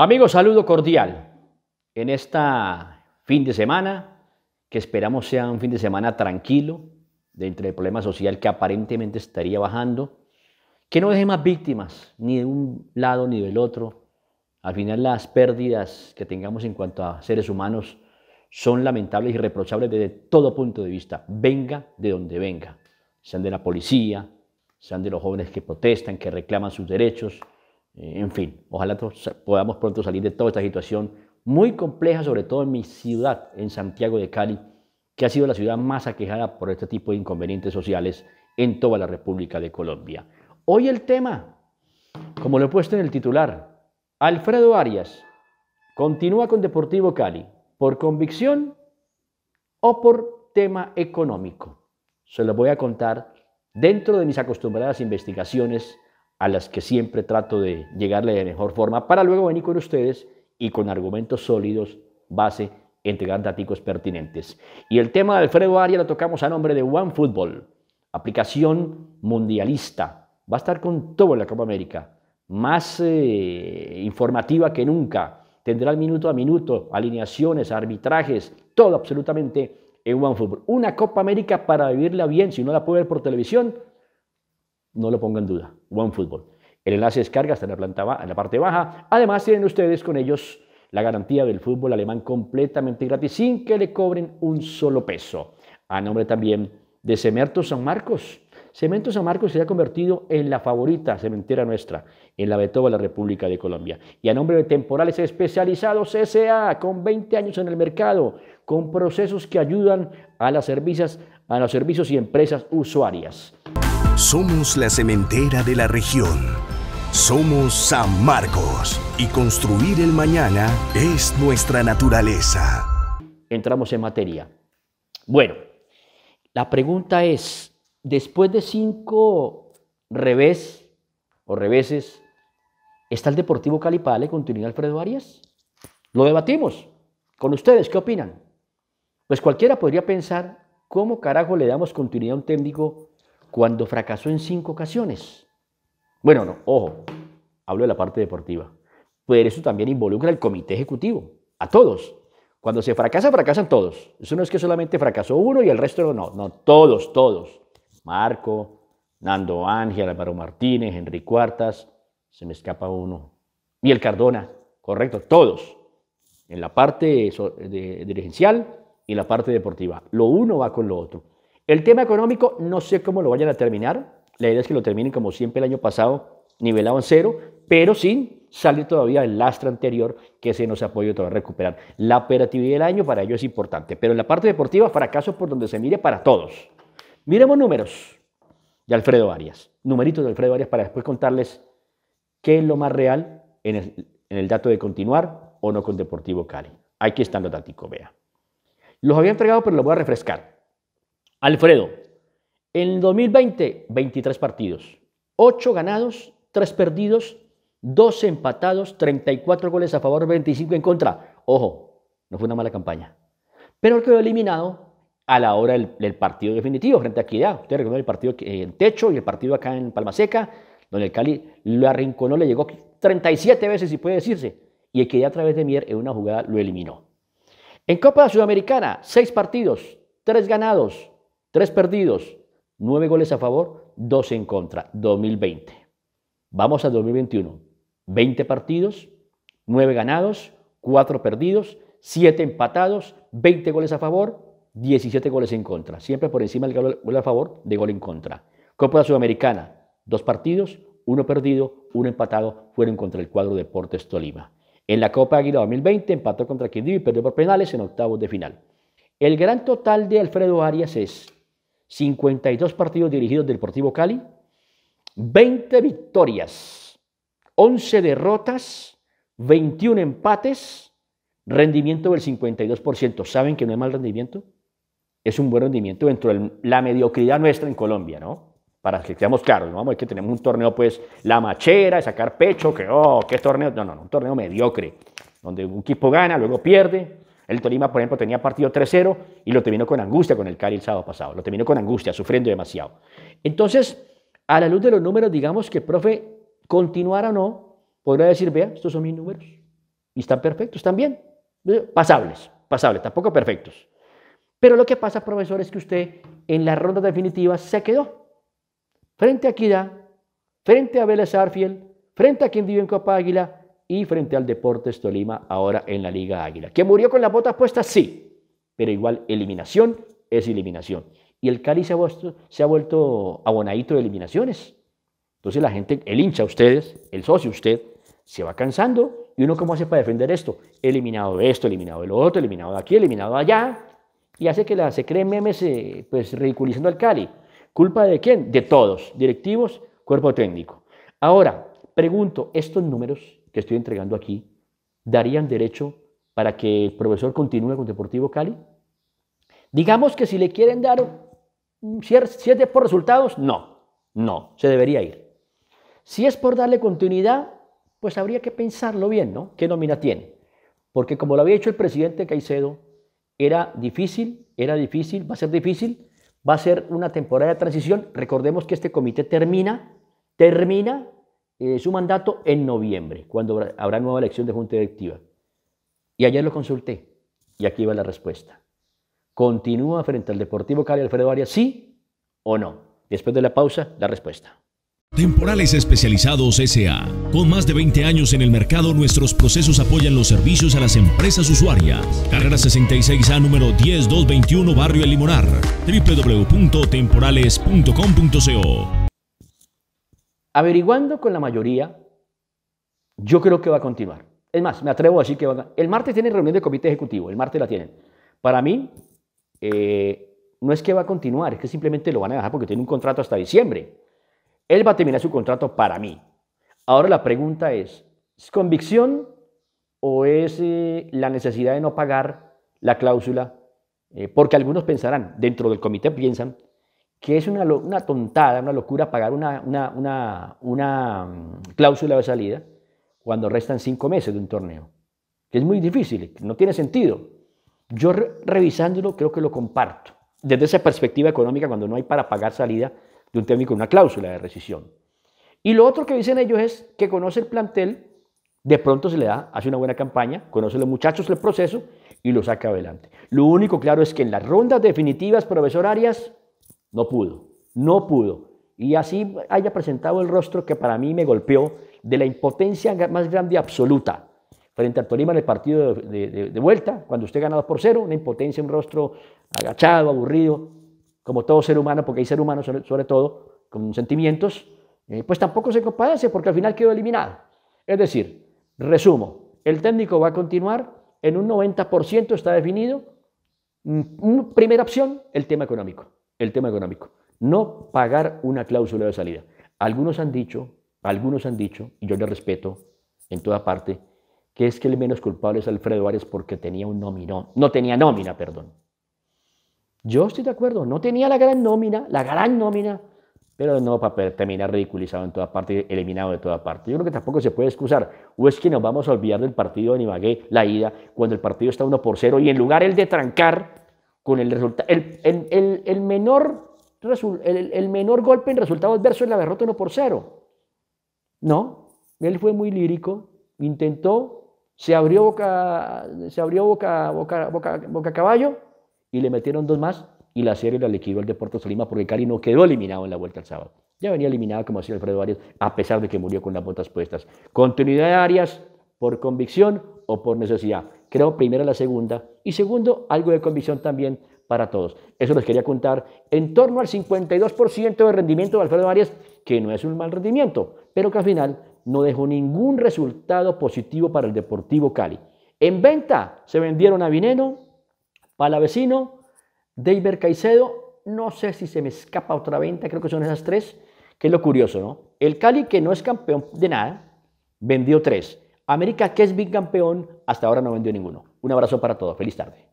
Amigos, saludo cordial en esta fin de semana, que esperamos sea un fin de semana tranquilo, dentro del problema social que aparentemente estaría bajando, que no deje más víctimas, ni de un lado ni del otro. Al final las pérdidas que tengamos en cuanto a seres humanos son lamentables y reprochables desde todo punto de vista, venga de donde venga, sean de la policía, sean de los jóvenes que protestan, que reclaman sus derechos, eh, en fin, ojalá podamos pronto salir de toda esta situación muy compleja, sobre todo en mi ciudad, en Santiago de Cali, que ha sido la ciudad más aquejada por este tipo de inconvenientes sociales en toda la República de Colombia. Hoy el tema, como lo he puesto en el titular, Alfredo Arias continúa con Deportivo Cali por convicción o por tema económico. Se lo voy a contar dentro de mis acostumbradas investigaciones a las que siempre trato de llegarle de mejor forma para luego venir con ustedes y con argumentos sólidos, base, entregar datos pertinentes. Y el tema de Alfredo Arias lo tocamos a nombre de OneFootball, aplicación mundialista. Va a estar con todo en la Copa América, más eh, informativa que nunca. Tendrá minuto a minuto, alineaciones, arbitrajes, todo absolutamente en OneFootball. Una Copa América para vivirla bien, si no la puede ver por televisión, no lo pongan en duda. OneFootball. El enlace de descarga está en la, planta en la parte baja. Además, tienen ustedes con ellos la garantía del fútbol alemán completamente gratis, sin que le cobren un solo peso. A nombre también de Cementos San Marcos. Cemento San Marcos se ha convertido en la favorita cementera nuestra, en la de la República de Colombia. Y a nombre de Temporales Especializados S.A., con 20 años en el mercado, con procesos que ayudan a las servicios, a los servicios y empresas usuarias. Somos la cementera de la región. Somos San Marcos y construir el mañana es nuestra naturaleza. Entramos en materia. Bueno, la pregunta es, después de cinco revés o reveses, ¿está el Deportivo Calipale con a Alfredo Arias? Lo debatimos con ustedes, ¿qué opinan? Pues cualquiera podría pensar, ¿cómo carajo le damos continuidad a un técnico cuando fracasó en cinco ocasiones. Bueno, no, ojo, hablo de la parte deportiva, pero eso también involucra al comité ejecutivo, a todos. Cuando se fracasa, fracasan todos. Eso no es que solamente fracasó uno y el resto no, no, todos, todos. Marco, Nando Ángel, Álvaro Martínez, Henry Cuartas, se me escapa uno. Y el Cardona, correcto, todos. En la parte dirigencial y la parte deportiva. Lo uno va con lo otro. El tema económico, no sé cómo lo vayan a terminar. La idea es que lo terminen como siempre el año pasado, nivelado en cero, pero sin salir todavía del lastre anterior que se nos ha podido recuperar. La operatividad del año para ello es importante, pero en la parte deportiva, fracaso por donde se mire para todos. Miremos números de Alfredo Arias, numeritos de Alfredo Arias para después contarles qué es lo más real en el, dato de continuar o no con Deportivo Cali. Aquí están los datos, vea. Los había entregado, pero los voy a refrescar. Alfredo, en 2020, 23 partidos, 8 ganados, 3 perdidos, 12 empatados, 34 goles a favor, 25 en contra. Ojo, no fue una mala campaña. Pero quedó eliminado a la hora del, partido definitivo frente a Equidad. Ustedes recuerdan el partido en Techo y el partido acá en Palmaseca, donde el Cali lo arrinconó, le llegó 37 veces, si puede decirse. Y Equidad a través de Mier en una jugada lo eliminó. En Copa Sudamericana, 6 partidos, 3 ganados, Tres perdidos, nueve goles a favor, dos en contra, 2020. Vamos a 2021. 20 partidos, nueve ganados, cuatro perdidos, siete empatados, 20 goles a favor, 17 goles en contra. Siempre por encima del gol a favor, de gol en contra. Copa Sudamericana, Dos partidos, uno perdido, uno empatado, fueron contra el cuadro Deportes Tolima. En la Copa Águila 2020 empató contra Quindío y perdió por penales en octavos de final. El gran total de Alfredo Arias es 52 partidos dirigidos del Deportivo Cali, 20 victorias, 11 derrotas, 21 empates, rendimiento del 52%. ¿Saben que no es mal rendimiento? Es un buen rendimiento dentro de la mediocridad nuestra en Colombia, ¿no? Para que seamos claros, no vamos a que tenemos un torneo, pues, la machera, sacar pecho, que, oh, qué torneo, no, no, un torneo mediocre, donde un equipo gana, luego pierde, el Tolima, por ejemplo, tenía partido 3-0 y lo terminó con angustia con el Cali el sábado pasado. Lo terminó con angustia, sufriendo demasiado. Entonces, a la luz de los números, digamos que, profe, continuara o no, podría decir, vea, estos son mis números. Y están perfectos, están bien. Eh, pasables, pasables, tampoco perfectos. Pero lo que pasa, profesor, es que usted en la ronda definitiva se quedó. Frente a Kira, frente a Vélez Arfiel, frente a quien vive en Copa Águila, y frente al Deportes Tolima, ahora en la Liga Águila. ¿Que murió con la botas puestas? Sí, pero igual eliminación es eliminación. Y el Cali se ha, vuelto, abonadito de eliminaciones. Entonces la gente, el hincha ustedes, el socio usted, se va cansando. ¿Y uno cómo hace para defender esto? Eliminado de esto, eliminado de lo otro, eliminado de aquí, eliminado de allá. Y hace que la, se creen memes pues, ridiculizando al Cali. ¿Culpa de quién? De todos, directivos, cuerpo técnico. Ahora, pregunto, estos números que estoy entregando aquí darían derecho para que el profesor continúe con Deportivo Cali? Digamos que si le quieren dar siete por resultados, no, no, se debería ir. Si es por darle continuidad, pues habría que pensarlo bien, ¿no? ¿Qué nómina tiene? Porque como lo había hecho el presidente Caicedo, era difícil, era difícil, va a ser difícil, va a ser una temporada de transición. Recordemos que este comité termina, termina eh, su mandato en noviembre, cuando habrá nueva elección de junta directiva. Y ayer lo consulté y aquí va la respuesta. ¿Continúa frente al Deportivo Cali Alfredo Arias, sí o no? Después de la pausa, la respuesta. Temporales Especializados SA. Con más de 20 años en el mercado, nuestros procesos apoyan los servicios a las empresas usuarias. Carrera 66A número 10221 Barrio El Limonar. www.temporales.com.co averiguando con la mayoría, yo creo que va a continuar. Es más, me atrevo a decir que va El martes tiene reunión de comité ejecutivo, el martes la tienen. Para mí, eh, no es que va a continuar, es que simplemente lo van a dejar porque tiene un contrato hasta diciembre. Él va a terminar su contrato para mí. Ahora la pregunta es, ¿es convicción o es eh, la necesidad de no pagar la cláusula? Eh, porque algunos pensarán, dentro del comité piensan, que es una, tontada, una locura pagar una, mm, cláusula de salida cuando restan cinco meses de un torneo. Que es muy difícil, no tiene sentido. Yo revisándolo creo que lo comparto. Desde esa perspectiva económica, cuando no hay para pagar salida de un técnico, una cláusula de rescisión. Y lo otro que dicen ellos es que conoce el plantel, de pronto se le da, hace una buena campaña, conoce a los muchachos el proceso y lo saca adelante. Lo único claro es que en las rondas definitivas, profesorarias... Arias, no pudo, no pudo. Y así haya presentado el rostro que para mí me golpeó de la impotencia más grande absoluta frente al Tolima en el partido de, vuelta, cuando usted ganado por cero, una impotencia, un rostro agachado, aburrido, como todo ser humano, porque hay ser humano sobre, todo, con sentimientos, eh, pues tampoco se compadece porque al final quedó eliminado. Es decir, resumo, el técnico va a continuar, en un 90% está definido, mm, primera opción, el tema económico el tema económico. No pagar una cláusula de salida. Algunos han dicho, algunos han dicho, y yo le respeto en toda parte, que es que el menos culpable es Alfredo Arias porque tenía un nómino, no tenía nómina, perdón. Yo estoy de acuerdo, no tenía la gran nómina, la gran nómina, pero no para terminar ridiculizado en toda parte, eliminado de toda parte. Yo creo que tampoco se puede excusar, o es que nos vamos a olvidar del partido de Nibagué, la ida, cuando el partido está uno por cero y en lugar el de trancar, con el resultado. El, menor, golpe en resultado adverso es la derrota 1 por cero. No, él fue muy lírico, intentó, se abrió boca, se abrió boca, boca, boca, boca caballo y le metieron dos más y la serie la liquidó el Puerto solima porque Cali no quedó eliminado en la vuelta al sábado. Ya venía eliminado, como hacía Alfredo Arias, a pesar de que murió con las botas puestas. Continuidad de Arias por convicción o por necesidad. Creo primero la segunda y segundo algo de convicción también para todos. Eso les quería contar en torno al 52% de rendimiento de Alfredo Arias, que no es un mal rendimiento, pero que al final no dejó ningún resultado positivo para el Deportivo Cali. En venta se vendieron a Vineno, Palavecino, Deiber Caicedo, no sé si se me escapa otra venta, creo que son esas tres, que es lo curioso, ¿no? El Cali, que no es campeón de nada, vendió tres. América, que es big campeón, hasta ahora no vendió ninguno. Un abrazo para todos. Feliz tarde.